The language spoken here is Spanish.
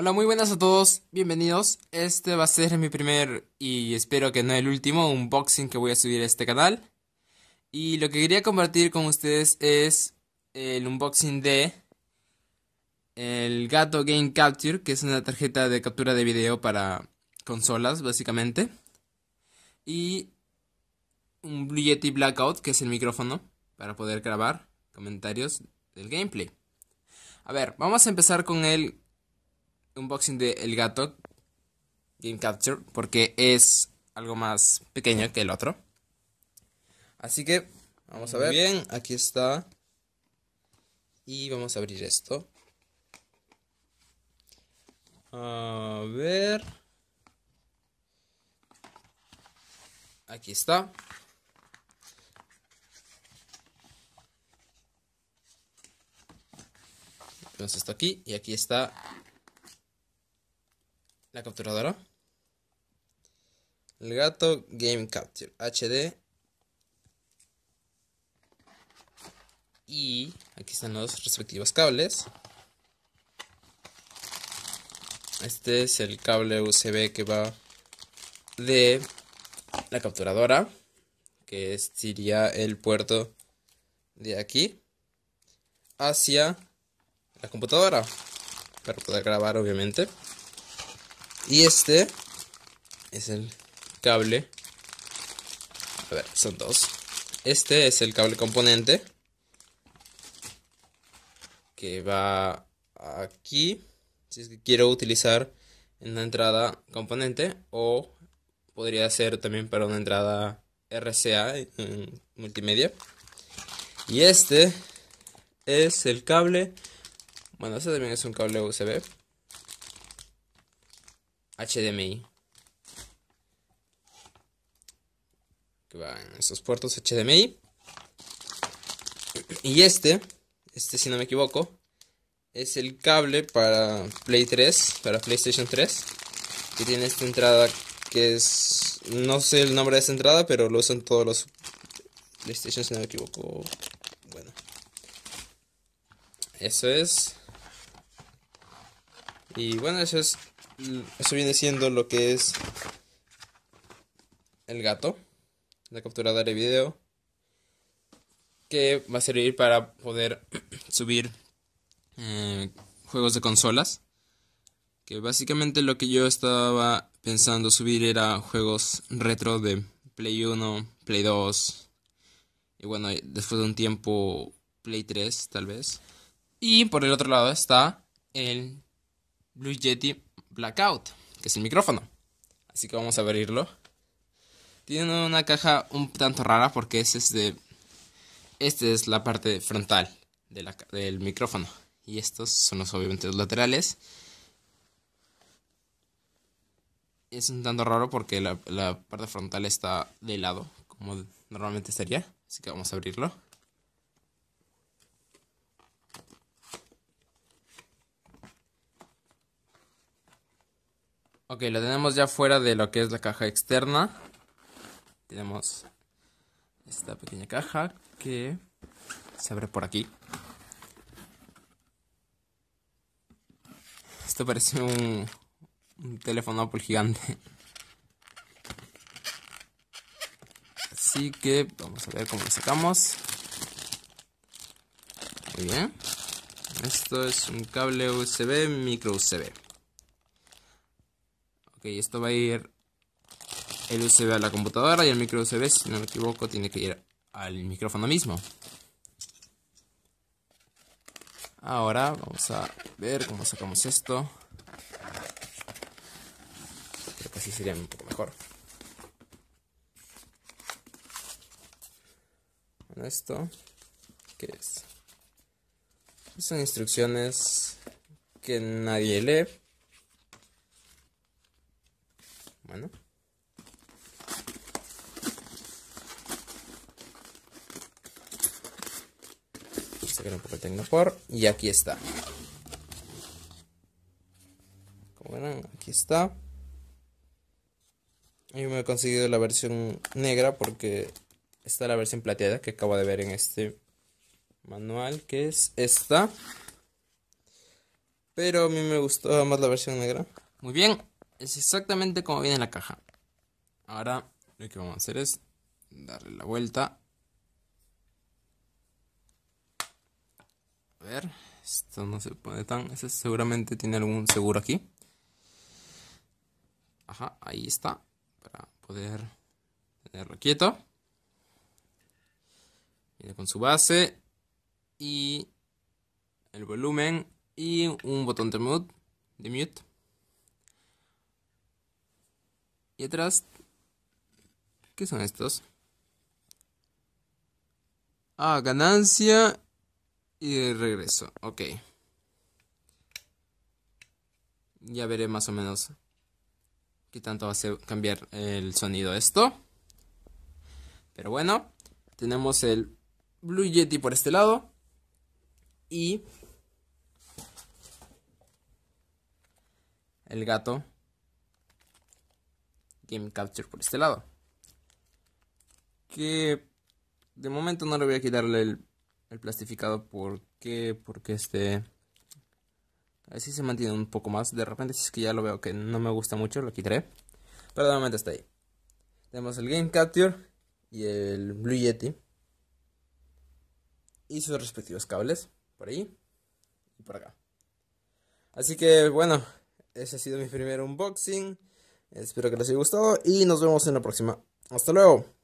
Hola, muy buenas a todos, bienvenidos. Este va a ser mi primer y espero que no el último unboxing que voy a subir a este canal. Y lo que quería compartir con ustedes es el unboxing de el Gato Game Capture, que es una tarjeta de captura de video para consolas, básicamente. Y un Blue Yeti Blackout, que es el micrófono, para poder grabar comentarios del gameplay. A ver, vamos a empezar con el unboxing de El Gato Game Capture porque es algo más pequeño que el otro. Así que vamos a ver. Bien, aquí está. Y vamos a abrir esto. A ver. Aquí está. Entonces esto aquí y aquí está capturadora. El gato Game Capture HD. Y aquí están los respectivos cables. Este es el cable USB que va de la capturadora, que sería el puerto de aquí, hacia la computadora, para poder grabar obviamente. Y este es el cable. A ver, son dos. Este es el cable componente. Que va aquí. Si es que quiero utilizar en la entrada componente. O podría ser también para una entrada RCA multimedia. Y este es el cable. Bueno, este también es un cable USB. HDMI. Que va en estos puertos HDMI. Y este, este si no me equivoco, es el cable para Play 3, para PlayStation 3. Que tiene esta entrada que es... No sé el nombre de esta entrada, pero lo usan todos los PlayStation si no me equivoco. Bueno. Eso es. Y bueno, eso es Mm, eso viene siendo lo que es el gato, la captura de video, que va a servir para poder subir eh, juegos de consolas. Que básicamente lo que yo estaba pensando subir era juegos retro de Play 1, Play 2. Y bueno, después de un tiempo, Play 3 tal vez. Y por el otro lado está el Blue Yeti Blackout, que es el micrófono. Así que vamos a abrirlo. Tiene una caja un tanto rara porque es este, esta es la parte frontal del micrófono. Y estos son los obviamente los laterales. Es un tanto raro porque la, la parte frontal está de lado, como normalmente estaría. Así que vamos a abrirlo. Ok, lo tenemos ya fuera de lo que es la caja externa. Tenemos esta pequeña caja que se abre por aquí. Esto parece un, teléfono Apple gigante. Así que vamos a ver cómo lo sacamos. Muy bien. Esto es un cable USB, micro USB. Ok, esto va a ir el USB a la computadora y el micro USB, si no me equivoco, tiene que ir al micrófono mismo. Ahora vamos a ver cómo sacamos esto. Creo que así sería un poco mejor. Bueno, esto, ¿qué es? Son instrucciones que nadie lee, bueno. Sacar este un poco el Y aquí está. Como verán, aquí está. Yo me he conseguido la versión negra porque está la versión plateada que acabo de ver en este manual, que es esta. Pero a mí me gustó más la versión negra. Muy bien, es exactamente como viene la caja. Ahora lo que vamos a hacer es darle la vuelta. A ver, esto no se pone tan... ese seguramente tiene algún seguro aquí. Ajá, ahí está. Para poder tenerlo quieto. Viene con su base y el volumen y un botón de mute. De mute Y atrás, ¿qué son estos? Ah, ganancia y regreso. Ok. Ya veré más o menos qué tanto va a cambiar el sonido esto. Pero bueno, tenemos el Blue Yeti por este lado. Y el gato Game Capture por este lado. Que de momento no le voy a quitarle el, plastificado porque, porque este... Así se mantiene un poco más. De repente, si es que ya lo veo que no me gusta mucho, lo quitaré. Pero de momento está ahí. Tenemos el Game Capture y el Blue Yeti. Y sus respectivos cables. Por ahí y por acá. Así que bueno, ese ha sido mi primer unboxing. Espero que les haya gustado y nos vemos en la próxima. Hasta luego.